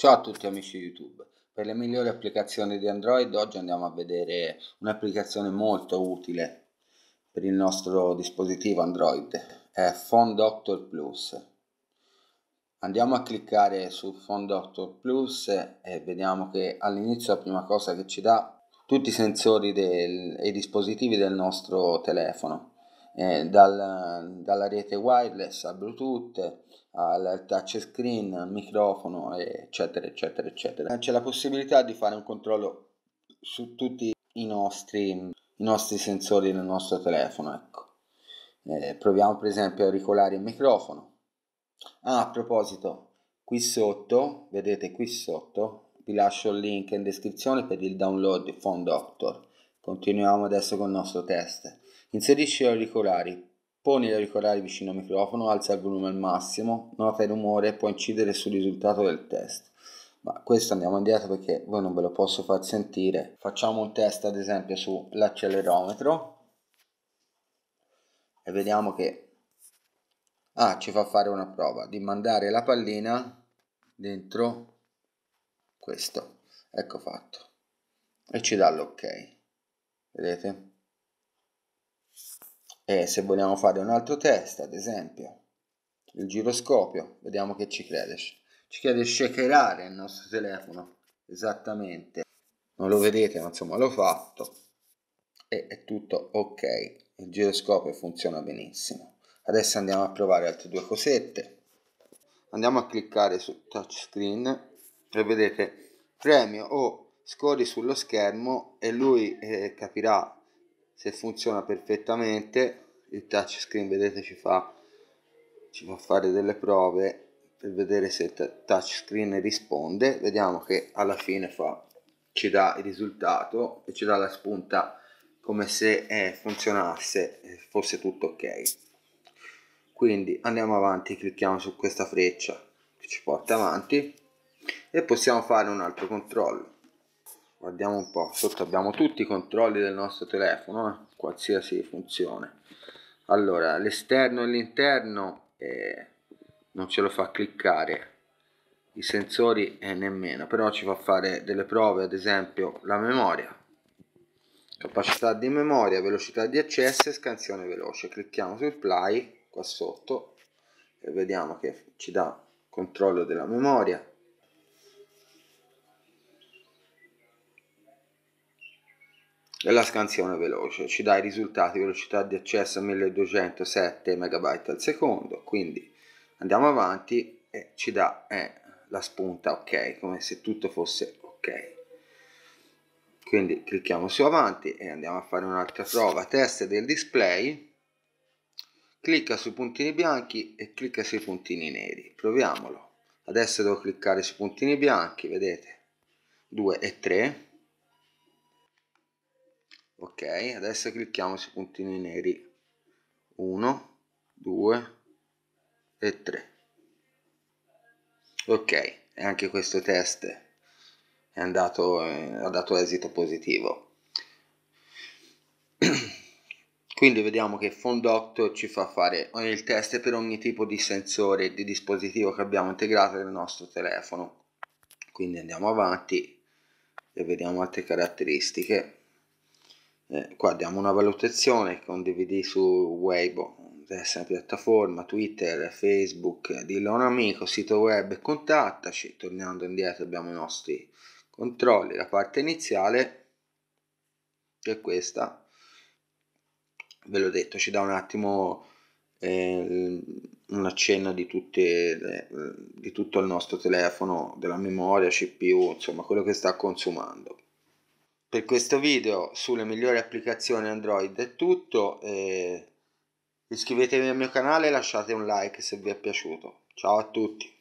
Ciao a tutti amici YouTube. Per le migliori applicazioni di Android oggi andiamo a vedere un'applicazione molto utile per il nostro dispositivo Android, è Phone Doctor Plus. Andiamo a cliccare su Phone Doctor Plus e vediamo che all'inizio la prima cosa che ci dà tutti i sensori e i dispositivi del nostro telefono eh, dal, dalla rete wireless a Bluetooth al touchscreen, al microfono, eccetera, eccetera, eccetera. Eh, c'è la possibilità di fare un controllo su tutti i nostri, i nostri sensori nel nostro telefono. Ecco. Eh, proviamo per esempio a auricolare il microfono. Ah, a proposito, qui sotto, vedete qui sotto, vi lascio il link in descrizione per il download Phone Doctor. Continuiamo adesso con il nostro test. Inserisci gli auricolari, poni gli auricolari vicino al microfono, alza il volume al massimo, nota il rumore e può incidere sul risultato del test. Ma questo andiamo indietro perché voi non ve lo posso far sentire. Facciamo un test ad esempio sull'accelerometro e vediamo che ah, ci fa fare una prova di mandare la pallina dentro questo. Ecco fatto. E ci dà l'ok. Vedete? E se vogliamo fare un altro test, ad esempio, il giroscopio, vediamo che ci crede. Ci chiede shakerare il nostro telefono, esattamente. Non lo vedete, ma insomma l'ho fatto. E è tutto ok. Il giroscopio funziona benissimo. Adesso andiamo a provare altre due cosette. Andiamo a cliccare su touchscreen e vedete premio o scori sullo schermo e lui eh, capirà se funziona perfettamente il touchscreen vedete ci fa, ci fa fare delle prove per vedere se il touchscreen risponde vediamo che alla fine fa, ci dà il risultato e ci dà la spunta come se eh, funzionasse eh, fosse tutto ok quindi andiamo avanti clicchiamo su questa freccia che ci porta avanti e possiamo fare un altro controllo guardiamo un po' sotto abbiamo tutti i controlli del nostro telefono eh? qualsiasi funzione allora l'esterno e l'interno eh, non ce lo fa cliccare i sensori eh, nemmeno però ci fa fare delle prove ad esempio la memoria capacità di memoria velocità di accesso e scansione veloce clicchiamo sul play qua sotto e vediamo che ci dà controllo della memoria e la scansione veloce ci dà i risultati velocità di accesso 1207 MB al secondo quindi andiamo avanti e ci dà eh, la spunta ok come se tutto fosse ok quindi clicchiamo su avanti e andiamo a fare un'altra prova test del display clicca sui puntini bianchi e clicca sui puntini neri proviamolo adesso devo cliccare sui puntini bianchi vedete 2 e 3 ok adesso clicchiamo sui puntini neri 1 2 e 3 ok e anche questo test è andato eh, ha dato esito positivo quindi vediamo che Fondocto ci fa fare eh, il test per ogni tipo di sensore e di dispositivo che abbiamo integrato nel nostro telefono quindi andiamo avanti e vediamo altre caratteristiche eh, qua diamo una valutazione, condividi su Weibo, terza piattaforma, Twitter, Facebook, dillo a un amico, sito web, contattaci, tornando indietro abbiamo i nostri controlli, la parte iniziale che è questa, ve l'ho detto, ci dà un attimo eh, un accenno di, le, di tutto il nostro telefono, della memoria, CPU, insomma quello che sta consumando. Per questo video sulle migliori applicazioni Android è tutto. E iscrivetevi al mio canale e lasciate un like se vi è piaciuto. Ciao a tutti!